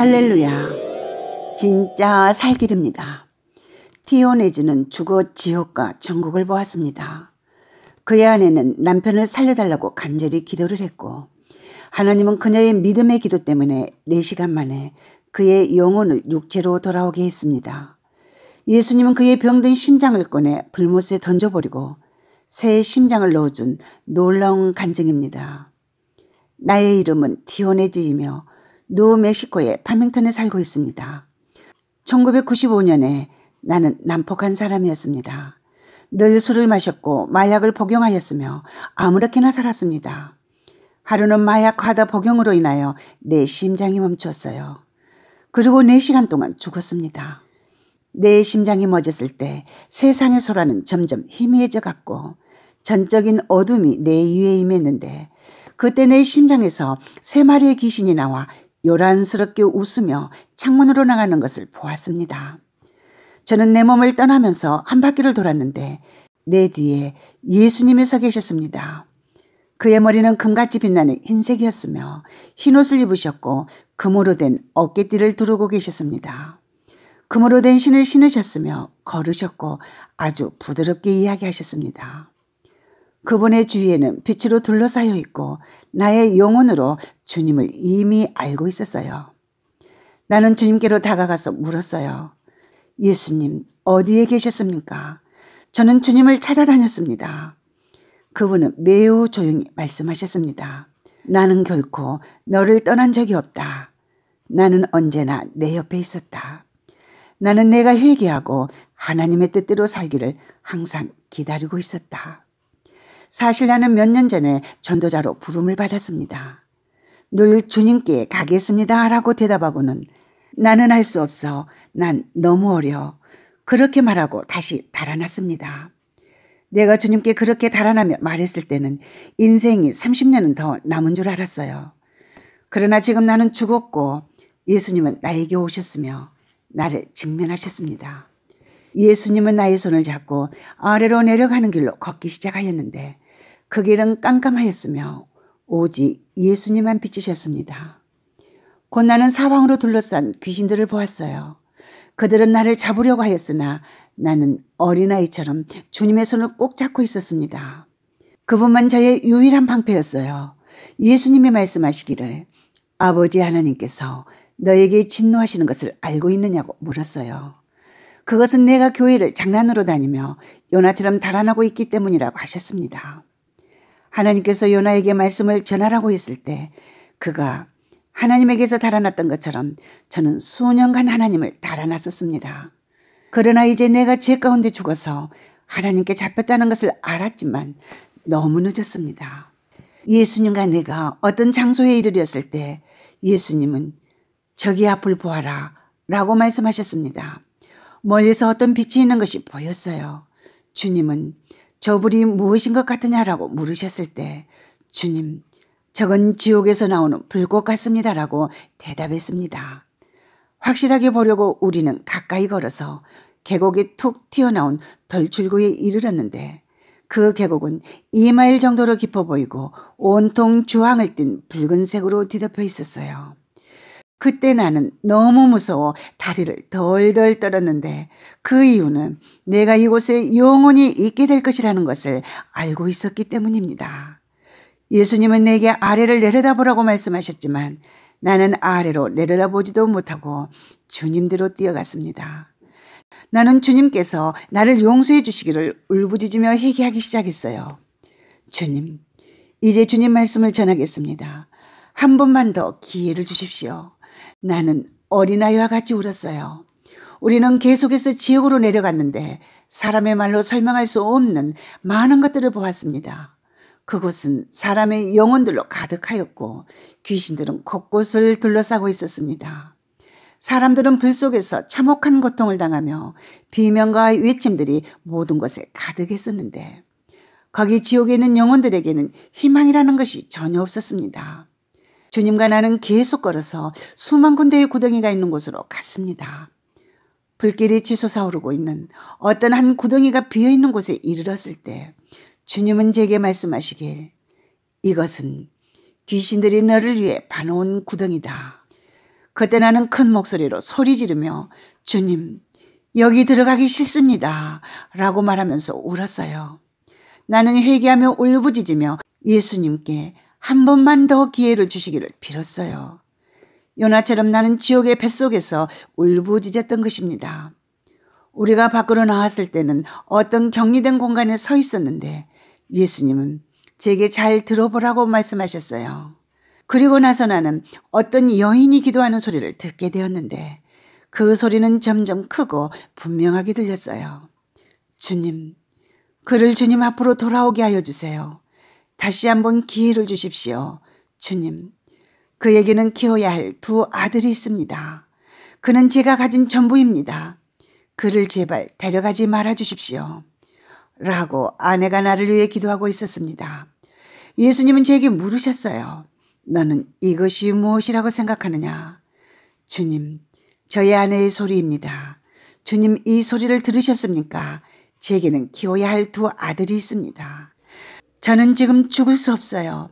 할렐루야. 진짜 살 길입니다. 디오네즈는 죽어 지옥과 천국을 보았습니다. 그의 아내는 남편을 살려달라고 간절히 기도를 했고 하나님은 그녀의 믿음의 기도 때문에 4시간 만에 그의 영혼을 육체로 돌아오게 했습니다. 예수님은 그의 병든 심장을 꺼내 불못에 던져버리고 새 심장을 넣어준 놀라운 간증입니다. 나의 이름은 디오네즈이며 노멕시코의 파밍턴에 살고 있습니다. 1995년에 나는 난폭한 사람이었습니다. 늘 술을 마셨고 마약을 복용하였으며 아무렇게나 살았습니다. 하루는 마약 과다 복용으로 인하여 내 심장이 멈췄어요. 그리고 4시간 동안 죽었습니다. 내 심장이 멎었을 때 세상의 소라는 점점 희미해져 갔고 전적인 어둠이 내 위에 임했는데 그때 내 심장에서 세 마리의 귀신이 나와 요란스럽게 웃으며 창문으로 나가는 것을 보았습니다. 저는 내 몸을 떠나면서 한 바퀴를 돌았는데 내 뒤에 예수님이 서 계셨습니다. 그의 머리는 금같이 빛나는 흰색이었으며 흰옷을 입으셨고 금으로 된 어깨띠를 두르고 계셨습니다. 금으로 된 신을 신으셨으며 걸으셨고 아주 부드럽게 이야기하셨습니다. 그분의 주위에는 빛으로 둘러싸여 있고 나의 영혼으로 주님을 이미 알고 있었어요. 나는 주님께로 다가가서 물었어요. 예수님, 어디에 계셨습니까? 저는 주님을 찾아다녔습니다. 그분은 매우 조용히 말씀하셨습니다. 나는 결코 너를 떠난 적이 없다. 나는 언제나 내 옆에 있었다. 나는 내가 회개하고 하나님의 뜻대로 살기를 항상 기다리고 있었다. 사실 나는 몇 년 전에 전도자로 부름을 받았습니다. 늘 주님께 가겠습니다. 라고 대답하고는 나는 할 수 없어. 난 너무 어려. 그렇게 말하고 다시 달아났습니다. 내가 주님께 그렇게 달아나며 말했을 때는 인생이 30년은 더 남은 줄 알았어요. 그러나 지금 나는 죽었고 예수님은 나에게 오셨으며 나를 직면하셨습니다. 예수님은 나의 손을 잡고 아래로 내려가는 길로 걷기 시작하였는데 그 길은 깜깜하였으며 오직 예수님만 비치셨습니다. 곧 나는 사방으로 둘러싼 귀신들을 보았어요. 그들은 나를 잡으려고 하였으나 나는 어린아이처럼 주님의 손을 꼭 잡고 있었습니다. 그분만 저의 유일한 방패였어요. 예수님이 말씀하시기를 아버지 하나님께서 너에게 진노하시는 것을 알고 있느냐고 물었어요. 그것은 내가 교회를 장난으로 다니며 요나처럼 달아나고 있기 때문이라고 하셨습니다. 하나님께서 요나에게 말씀을 전하라고 했을 때 그가 하나님에게서 달아났던 것처럼 저는 수년간 하나님을 달아났었습니다. 그러나 이제 내가 죄 가운데 죽어서 하나님께 잡혔다는 것을 알았지만 너무 늦었습니다. 예수님과 내가 어떤 장소에 이르렀을 때 예수님은 저기 앞을 보아라 라고 말씀하셨습니다. 멀리서 어떤 빛이 있는 것이 보였어요. 주님은 저불이 무엇인 것 같으냐라고 물으셨을 때 주님, 저건 지옥에서 나오는 불꽃 같습니다라고 대답했습니다. 확실하게 보려고 우리는 가까이 걸어서 계곡이 툭 튀어나온 돌출구에 이르렀는데 그 계곡은 2마일 정도로 깊어 보이고 온통 주황을 띤 붉은색으로 뒤덮여 있었어요. 그때 나는 너무 무서워 다리를 덜덜 떨었는데 그 이유는 내가 이곳에 영원히 있게 될 것이라는 것을 알고 있었기 때문입니다. 예수님은 내게 아래를 내려다보라고 말씀하셨지만 나는 아래로 내려다보지도 못하고 주님대로 뛰어갔습니다. 나는 주님께서 나를 용서해 주시기를 울부짖으며 회개하기 시작했어요. 주님, 이제 주님 말씀을 전하겠습니다. 한 번만 더 기회를 주십시오. 나는 어린아이와 같이 울었어요. 우리는 계속해서 지옥으로 내려갔는데 사람의 말로 설명할 수 없는 많은 것들을 보았습니다. 그곳은 사람의 영혼들로 가득하였고 귀신들은 곳곳을 둘러싸고 있었습니다. 사람들은 불 속에서 참혹한 고통을 당하며 비명과 외침들이 모든 것에 가득했었는데 거기 지옥에 있는 영혼들에게는 희망이라는 것이 전혀 없었습니다. 주님과 나는 계속 걸어서 수만 군데의 구덩이가 있는 곳으로 갔습니다. 불길이 치솟아오르고 있는 어떤 한 구덩이가 비어있는 곳에 이르렀을 때 주님은 제게 말씀하시길 이것은 귀신들이 너를 위해 파놓은 구덩이다. 그때 나는 큰 목소리로 소리 지르며 주님 여기 들어가기 싫습니다 라고 말하면서 울었어요. 나는 회개하며 울부짖으며 예수님께 한 번만 더 기회를 주시기를 빌었어요. 요나처럼 나는 지옥의 뱃속에서 울부짖었던 것입니다. 우리가 밖으로 나왔을 때는 어떤 격리된 공간에 서 있었는데 예수님은 제게 잘 들어보라고 말씀하셨어요. 그리고 나서 나는 어떤 여인이 기도하는 소리를 듣게 되었는데 그 소리는 점점 크고 분명하게 들렸어요. 주님, 그를 주님 앞으로 돌아오게 하여 주세요. 다시 한번 기회를 주십시오. 주님, 그에게는 키워야 할 두 아들이 있습니다. 그는 제가 가진 전부입니다. 그를 제발 데려가지 말아 주십시오. 라고 아내가 나를 위해 기도하고 있었습니다. 예수님은 제게 물으셨어요. 너는 이것이 무엇이라고 생각하느냐? 주님, 저의 아내의 소리입니다. 주님 이 소리를 들으셨습니까? 제게는 키워야 할 두 아들이 있습니다. 저는 지금 죽을 수 없어요.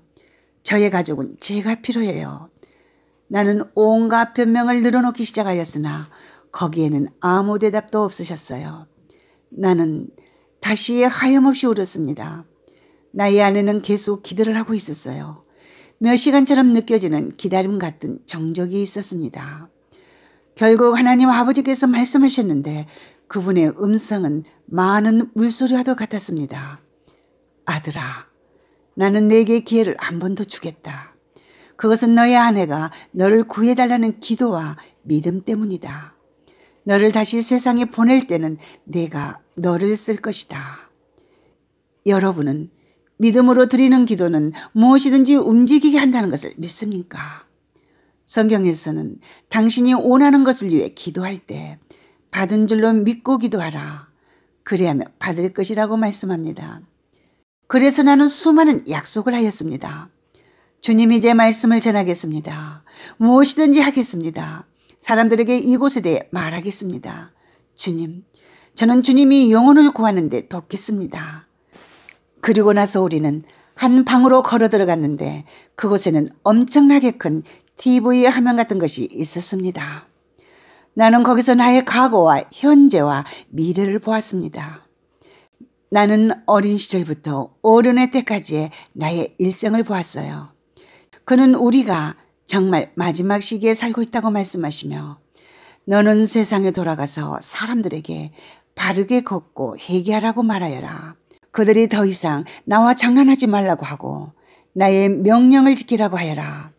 저의 가족은 제가 필요해요. 나는 온갖 변명을 늘어놓기 시작하였으나 거기에는 아무 대답도 없으셨어요. 나는 다시 하염없이 울었습니다. 나의 아내는 계속 기대를 하고 있었어요. 몇 시간처럼 느껴지는 기다림 같은 정적이 있었습니다. 결국 하나님 아버지께서 말씀하셨는데 그분의 음성은 많은 물소리와도 같았습니다. 아들아, 나는 내게 기회를 한 번 더 주겠다. 그것은 너의 아내가 너를 구해달라는 기도와 믿음 때문이다. 너를 다시 세상에 보낼 때는 내가 너를 쓸 것이다. 여러분은 믿음으로 드리는 기도는 무엇이든지 움직이게 한다는 것을 믿습니까? 성경에서는 당신이 원하는 것을 위해 기도할 때 받은 줄로 믿고 기도하라. 그래야 받을 것이라고 말씀합니다. 그래서 나는 수많은 약속을 하였습니다. 주님이 제 말씀을 전하겠습니다. 무엇이든지 하겠습니다. 사람들에게 이곳에 대해 말하겠습니다. 주님, 저는 주님이 영혼을 구하는데 돕겠습니다. 그리고 나서 우리는 한 방으로 걸어 들어갔는데 그곳에는 엄청나게 큰 TV 화면 같은 것이 있었습니다. 나는 거기서 나의 과거와 현재와 미래를 보았습니다. 나는 어린 시절부터 어른의 때까지의 나의 일생을 보았어요. 그는 우리가 정말 마지막 시기에 살고 있다고 말씀하시며 너는 세상에 돌아가서 사람들에게 바르게 걷고 회개하라고 말하여라. 그들이 더 이상 나와 장난하지 말라고 하고 나의 명령을 지키라고 하여라.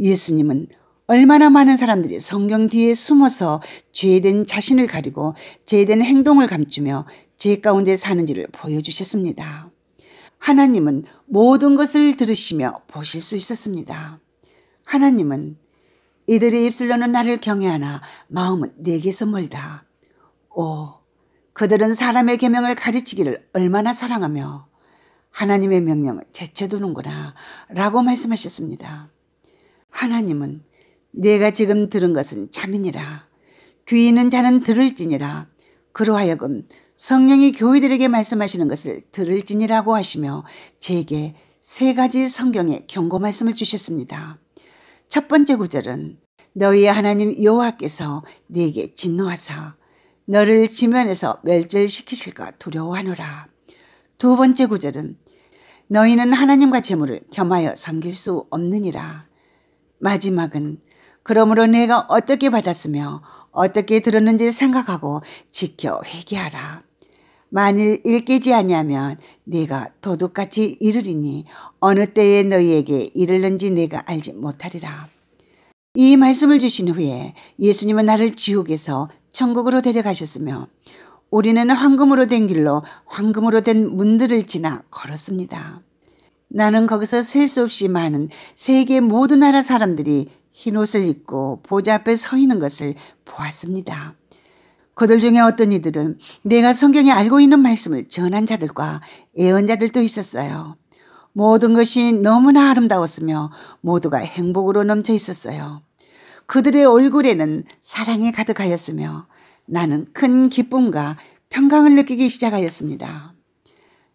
예수님은 얼마나 많은 사람들이 성경 뒤에 숨어서 죄된 자신을 가리고 죄된 행동을 감추며 죄 가운데 사는지를 보여주셨습니다. 하나님은 모든 것을 들으시며 보실 수 있었습니다. 하나님은 이들의 입술로는 나를 경외하나 마음은 내게서 멀다. 오, 그들은 사람의 계명을 가르치기를 얼마나 사랑하며 하나님의 명령을 제쳐두는구나 라고 말씀하셨습니다. 하나님은 내가 지금 들은 것은 참이니라. 귀 있는 자는 들을지니라. 그러하여금 성령이 교회들에게 말씀하시는 것을 들을지니라고 하시며 제게 세 가지 성경의 경고 말씀을 주셨습니다. 첫 번째 구절은 너희의 하나님 여호와께서 네게 진노하사 너를 지면에서 멸절시키실까 두려워하노라. 두 번째 구절은 너희는 하나님과 재물을 겸하여 섬길 수 없느니라. 마지막은 그러므로 내가 어떻게 받았으며 어떻게 들었는지 생각하고 지켜 회개하라. 만일 일깨지 아니면 네가 도둑같이 이르리니 어느 때에 너희에게 이르는지 네가 알지 못하리라. 이 말씀을 주신 후에 예수님은 나를 지옥에서 천국으로 데려가셨으며 우리는 황금으로 된 길로 황금으로 된 문들을 지나 걸었습니다. 나는 거기서 셀 수 없이 많은 세계 모든 나라 사람들이 흰옷을 입고 보좌 앞에 서 있는 것을 보았습니다. 그들 중에 어떤 이들은 내가 성경에 알고 있는 말씀을 전한 자들과 예언자들도 있었어요. 모든 것이 너무나 아름다웠으며 모두가 행복으로 넘쳐 있었어요. 그들의 얼굴에는 사랑이 가득하였으며 나는 큰 기쁨과 평강을 느끼기 시작하였습니다.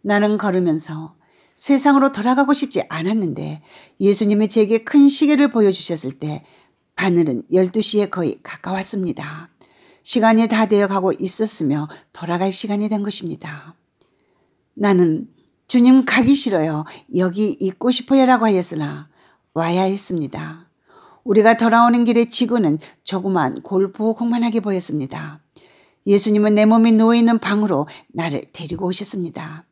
나는 걸으면서 세상으로 돌아가고 싶지 않았는데 예수님이 제게 큰 시계를 보여주셨을 때 바늘은 12시에 거의 가까웠습니다. 시간이 다 되어 가고 있었으며 돌아갈 시간이 된 것입니다. 나는 주님 가기 싫어요. 여기 있고 싶어요 라고 하였으나 와야 했습니다. 우리가 돌아오는 길의 지구는 조그만 골프공만하게 보였습니다. 예수님은 내 몸이 놓있는 방으로 나를 데리고 오셨습니다.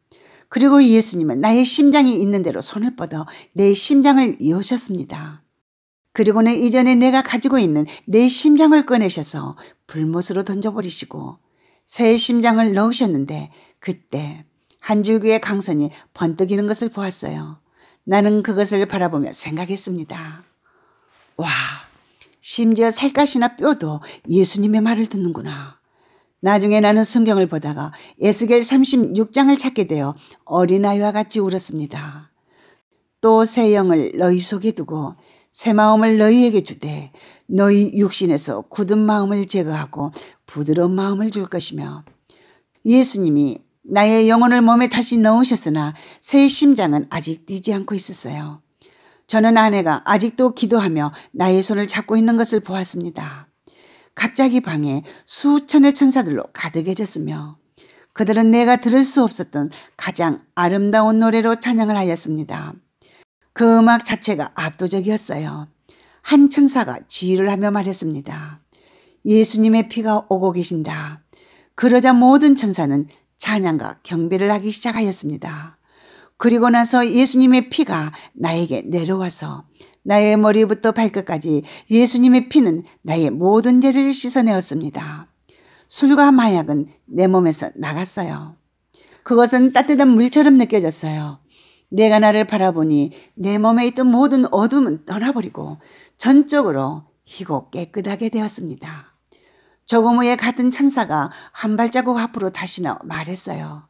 그리고 예수님은 나의 심장이 있는 대로 손을 뻗어 내 심장을 여셨습니다. 그리고는 이전에 내가 가지고 있는 내 심장을 꺼내셔서 불못으로 던져버리시고 새 심장을 넣으셨는데 그때 한 줄기의 강선이 번뜩이는 것을 보았어요. 나는 그것을 바라보며 생각했습니다. 와, 심지어 살갗이나 뼈도 예수님의 말을 듣는구나. 나중에 나는 성경을 보다가 에스겔 36장을 찾게 되어 어린아이와 같이 울었습니다. 또 새 영을 너희 속에 두고 새 마음을 너희에게 주되 너희 육신에서 굳은 마음을 제거하고 부드러운 마음을 줄 것이며 예수님이 나의 영혼을 몸에 다시 넣으셨으나 새 심장은 아직 뛰지 않고 있었어요. 저는 아내가 아직도 기도하며 나의 손을 잡고 있는 것을 보았습니다. 갑자기 방에 수천의 천사들로 가득해졌으며 그들은 내가 들을 수 없었던 가장 아름다운 노래로 찬양을 하였습니다. 그 음악 자체가 압도적이었어요. 한 천사가 지휘를 하며 말했습니다. 예수님의 피가 오고 계신다. 그러자 모든 천사는 찬양과 경배를 하기 시작하였습니다. 그리고 나서 예수님의 피가 나에게 내려와서 나의 머리부터 발끝까지 예수님의 피는 나의 모든 죄를 씻어내었습니다. 술과 마약은 내 몸에서 나갔어요. 그것은 따뜻한 물처럼 느껴졌어요. 내가 나를 바라보니 내 몸에 있던 모든 어둠은 떠나버리고 전적으로 희고 깨끗하게 되었습니다. 조금 후에 같은 천사가 한 발자국 앞으로 다시 나 말했어요.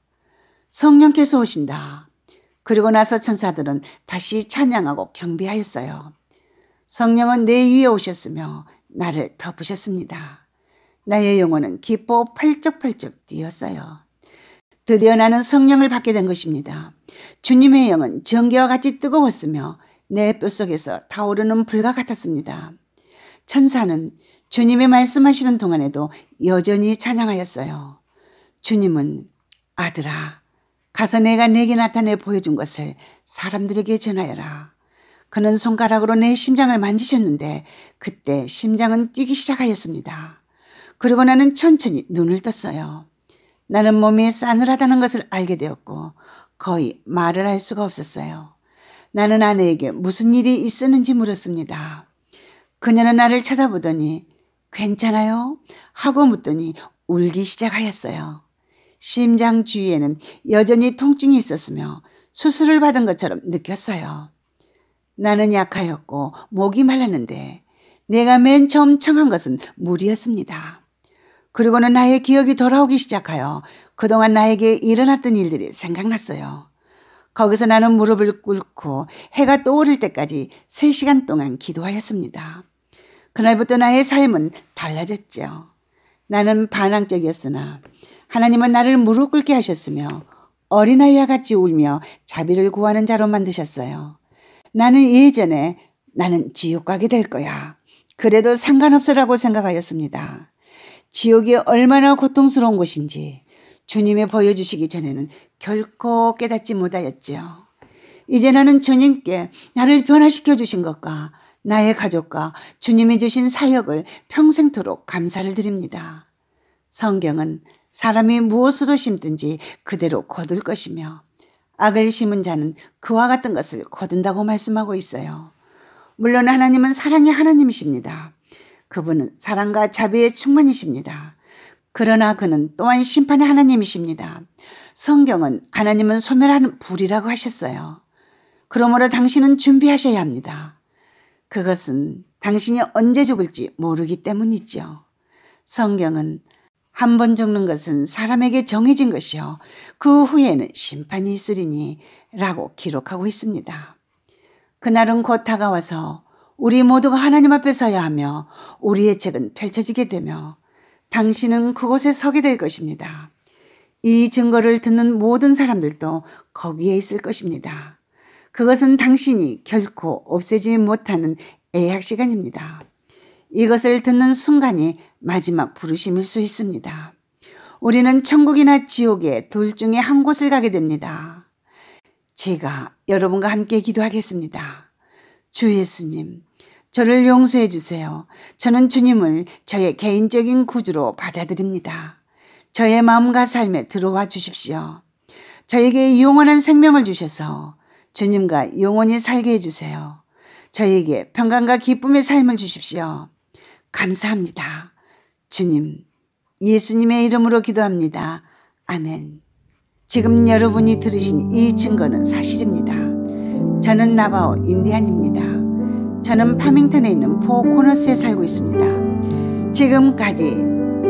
성령께서 오신다. 그리고 나서 천사들은 다시 찬양하고 경배하였어요. 성령은 내 위에 오셨으며 나를 덮으셨습니다. 나의 영혼은 기뻐 팔쩍팔쩍 뛰었어요. 드디어 나는 성령을 받게 된 것입니다. 주님의 영은 전기와 같이 뜨거웠으며 내 뼛속에서 타오르는 불과 같았습니다. 천사는 주님의 말씀하시는 동안에도 여전히 찬양하였어요. 주님은 아들아 가서 내가 내게 나타내 보여준 것을 사람들에게 전하여라. 그는 손가락으로 내 심장을 만지셨는데 그때 심장은 뛰기 시작하였습니다. 그리고 나는 천천히 눈을 떴어요. 나는 몸이 싸늘하다는 것을 알게 되었고 거의 말을 할 수가 없었어요. 나는 아내에게 무슨 일이 있었는지 물었습니다. 그녀는 나를 쳐다보더니 괜찮아요? 하고 묻더니 울기 시작하였어요. 심장 주위에는 여전히 통증이 있었으며 수술을 받은 것처럼 느꼈어요. 나는 약하였고 목이 말랐는데 내가 맨 처음 청한 것은 물이었습니다. 그리고는 나의 기억이 돌아오기 시작하여 그동안 나에게 일어났던 일들이 생각났어요. 거기서 나는 무릎을 꿇고 해가 떠오를 때까지 3시간 동안 기도하였습니다. 그날부터 나의 삶은 달라졌죠. 나는 반항적이었으나 하나님은 나를 무릎 꿇게 하셨으며 어린아이와 같이 울며 자비를 구하는 자로 만드셨어요. 나는 예전에 나는 지옥 가게 될 거야. 그래도 상관없으라고 생각하였습니다. 지옥이 얼마나 고통스러운 곳인지 주님의 보여주시기 전에는 결코 깨닫지 못하였지요. 이제 나는 주님께 나를 변화시켜 주신 것과 나의 가족과 주님이 주신 사역을 평생토록 감사를 드립니다. 성경은 사람이 무엇으로 심든지 그대로 거둘 것이며 악을 심은 자는 그와 같은 것을 거둔다고 말씀하고 있어요. 물론 하나님은 사랑의 하나님이십니다. 그분은 사랑과 자비의 충만이십니다. 그러나 그는 또한 심판의 하나님이십니다. 성경은 하나님은 소멸하는 불이라고 하셨어요. 그러므로 당신은 준비하셔야 합니다. 그것은 당신이 언제 죽을지 모르기 때문이죠. 성경은 한번 죽는 것은 사람에게 정해진 것이요. 그 후에는 심판이 있으리니 라고 기록하고 있습니다. 그날은 곧 다가와서 우리 모두가 하나님 앞에 서야 하며 우리의 책은 펼쳐지게 되며 당신은 그곳에 서게 될 것입니다. 이 증거를 듣는 모든 사람들도 거기에 있을 것입니다. 그것은 당신이 결코 없애지 못하는 애약 시간입니다. 이것을 듣는 순간이 마지막 부르심일 수 있습니다. 우리는 천국이나 지옥의 둘 중에 한 곳을 가게 됩니다. 제가 여러분과 함께 기도하겠습니다. 주 예수님, 저를 용서해 주세요. 저는 주님을 저의 개인적인 구주로 받아들입니다. 저의 마음과 삶에 들어와 주십시오. 저에게 영원한 생명을 주셔서 주님과 영원히 살게 해주세요. 저에게 평강과 기쁨의 삶을 주십시오. 감사합니다. 주님, 예수님의 이름으로 기도합니다. 아멘. 지금 음. 여러분이 들으신 이 증거는 사실입니다. 저는 나바오 인디안입니다. 저는 파밍턴에 있는 포 코너스에 살고 있습니다. 지금까지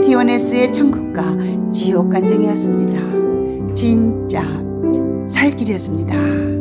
티오네스의 천국과 지옥 간증이었습니다. 진짜 살 길이었습니다.